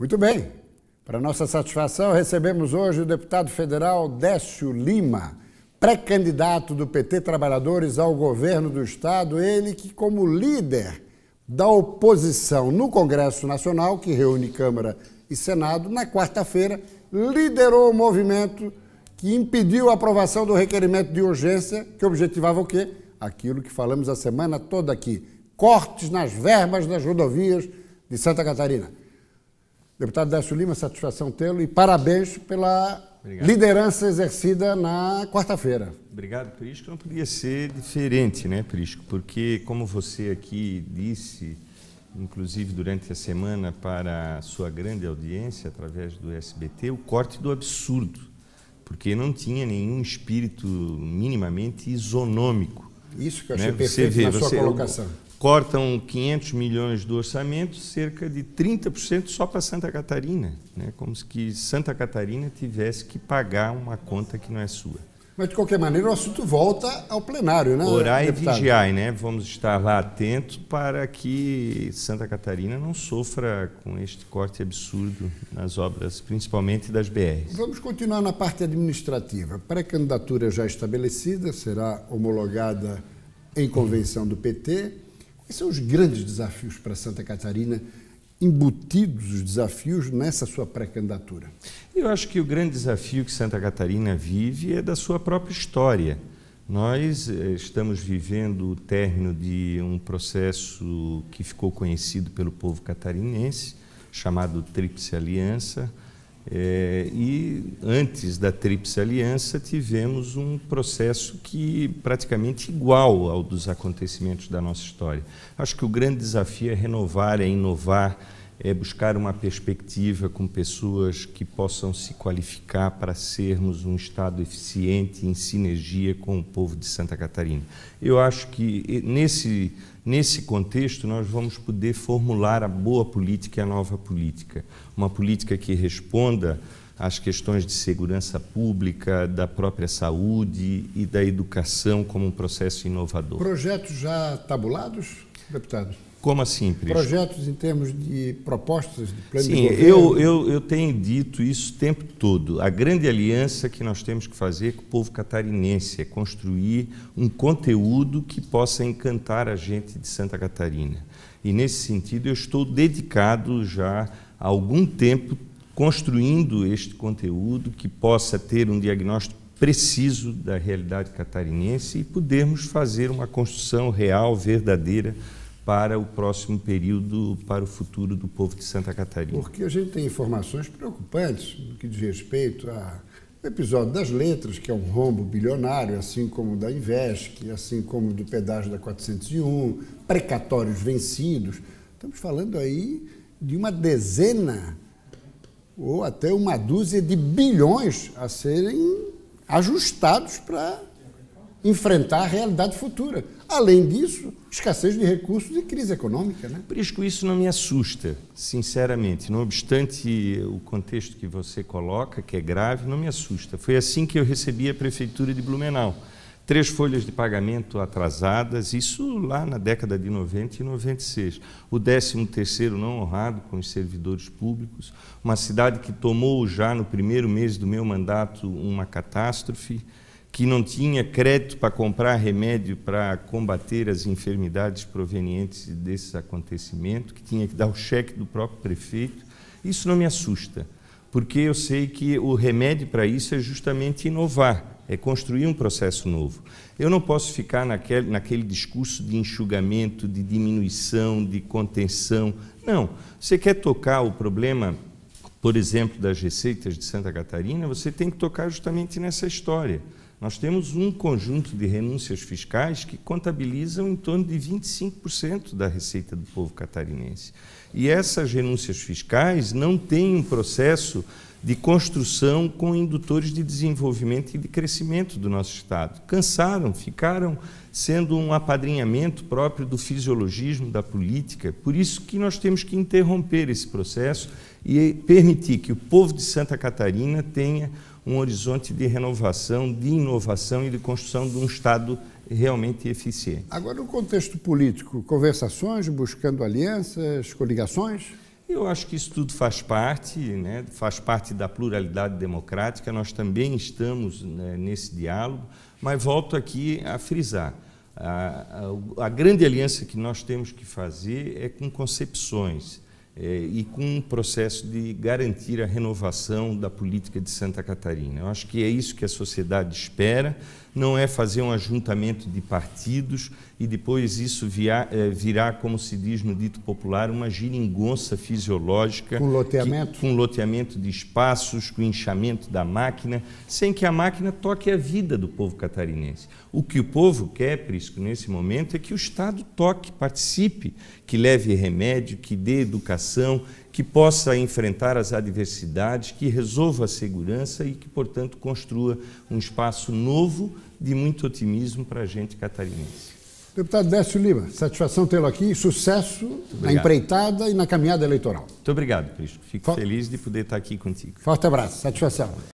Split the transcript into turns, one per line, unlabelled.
Muito bem. Para nossa satisfação, recebemos hoje o deputado federal Décio Lima, pré-candidato do PT Trabalhadores ao governo do Estado, ele que, como líder da oposição no Congresso Nacional, que reúne Câmara e Senado, na quarta-feira, liderou o movimento que impediu a aprovação do requerimento de urgência, que objetivava o quê? Aquilo que falamos a semana toda aqui: cortes nas verbas das rodovias de Santa Catarina. Deputado Décio Lima, satisfação tê-lo e parabéns pela Obrigado. liderança exercida na quarta-feira.
Obrigado, Prisco. Não podia ser diferente, né, Prisco? Porque, como você aqui disse, inclusive durante a semana, para a sua grande audiência, através do SBT, o corte do absurdo, porque não tinha nenhum espírito minimamente isonômico. Isso que eu né? achei né? perfeito você vê, na sua você, colocação cortam 500 milhões do orçamento, cerca de 30% só para Santa Catarina, né? como se Santa Catarina tivesse que pagar uma conta que não é sua.
Mas, de qualquer maneira, o assunto volta ao plenário, né? Orar e vigiar,
né? Vamos estar lá atentos para que Santa Catarina não sofra com este corte absurdo nas obras, principalmente das BRs.
Vamos continuar na parte administrativa. Pré-candidatura já estabelecida, será homologada em convenção do PT. Esses são os grandes desafios para Santa Catarina, embutidos os desafios nessa sua pré-candidatura?
Eu acho que o grande desafio que Santa Catarina vive é da sua própria história. Nós eh, estamos vivendo o término de um processo que ficou conhecido pelo povo catarinense, chamado Tríplice Aliança, é, e antes da Tríplice Aliança, tivemos um processo que praticamente igual ao dos acontecimentos da nossa história. Acho que o grande desafio é renovar, é inovar, é buscar uma perspectiva com pessoas que possam se qualificar para sermos um Estado eficiente em sinergia com o povo de Santa Catarina. Eu acho que nesse, nesse contexto nós vamos poder formular a boa política e a nova política. Uma política que responda às questões de segurança pública, da própria saúde e da educação como um processo inovador.
Projetos já tabulados, deputado?
Como assim, Pris?
Projetos em termos de propostas de plano Sim, de Eu, eu,
eu tenho dito isso o tempo todo. A grande aliança que nós temos que fazer com o povo catarinense é construir um conteúdo que possa encantar a gente de Santa Catarina. E nesse sentido, eu estou dedicado já há algum tempo construindo este conteúdo que possa ter um diagnóstico preciso da realidade catarinense e podermos fazer uma construção real, verdadeira para o próximo período, para o futuro do povo de Santa Catarina. Porque
a gente tem informações preocupantes no que diz respeito ao episódio das letras, que é um rombo bilionário, assim como da Invesc, assim como do pedágio da 401, precatórios vencidos. Estamos falando aí de uma dezena ou até uma dúzia de bilhões a serem ajustados para enfrentar a realidade futura. Além disso, escassez de recursos e crise econômica. Né?
Prisco, isso não me assusta, sinceramente. Não obstante o contexto que você coloca, que é grave, não me assusta. Foi assim que eu recebi a Prefeitura de Blumenau. Três folhas de pagamento atrasadas, isso lá na década de 90 e 96. O 13 terceiro não honrado com os servidores públicos. Uma cidade que tomou já no primeiro mês do meu mandato uma catástrofe que não tinha crédito para comprar remédio para combater as enfermidades provenientes desses acontecimentos, que tinha que dar o cheque do próprio prefeito. Isso não me assusta, porque eu sei que o remédio para isso é justamente inovar, é construir um processo novo. Eu não posso ficar naquele, naquele discurso de enxugamento, de diminuição, de contenção. Não. Você quer tocar o problema, por exemplo, das receitas de Santa Catarina, você tem que tocar justamente nessa história. Nós temos um conjunto de renúncias fiscais que contabilizam em torno de 25% da receita do povo catarinense. E essas renúncias fiscais não têm um processo de construção com indutores de desenvolvimento e de crescimento do nosso Estado. Cansaram, ficaram sendo um apadrinhamento próprio do fisiologismo da política. Por isso que nós temos que interromper esse processo e permitir que o povo de Santa Catarina tenha um horizonte de renovação, de inovação e de construção de um Estado realmente eficiente.
Agora, no contexto político, conversações, buscando alianças, coligações? Eu acho que isso tudo faz
parte, né, faz parte da pluralidade democrática. Nós também estamos né, nesse diálogo, mas volto aqui a frisar. A, a, a grande aliança que nós temos que fazer é com concepções eh, e com um processo de garantir a renovação da política de Santa Catarina. Eu acho que é isso que a sociedade espera, não é fazer um ajuntamento de partidos e depois isso via, eh, como se diz no dito popular, uma giringonça fisiológica. Com loteamento? Que, com loteamento de espaços, com inchamento da máquina, sem que a máquina toque a vida do povo catarinense. O que o povo quer, Prisco, nesse momento, é que o Estado toque, participe, que leve remédio, que dê educação educação, que possa enfrentar as adversidades, que resolva a segurança e que, portanto, construa um espaço novo de muito otimismo para a gente catarinense.
Deputado Décio Lima, satisfação tê-lo aqui. Sucesso na empreitada e na caminhada eleitoral.
Muito obrigado, Cristo. Fico feliz de poder estar aqui contigo.
Forte abraço, satisfação.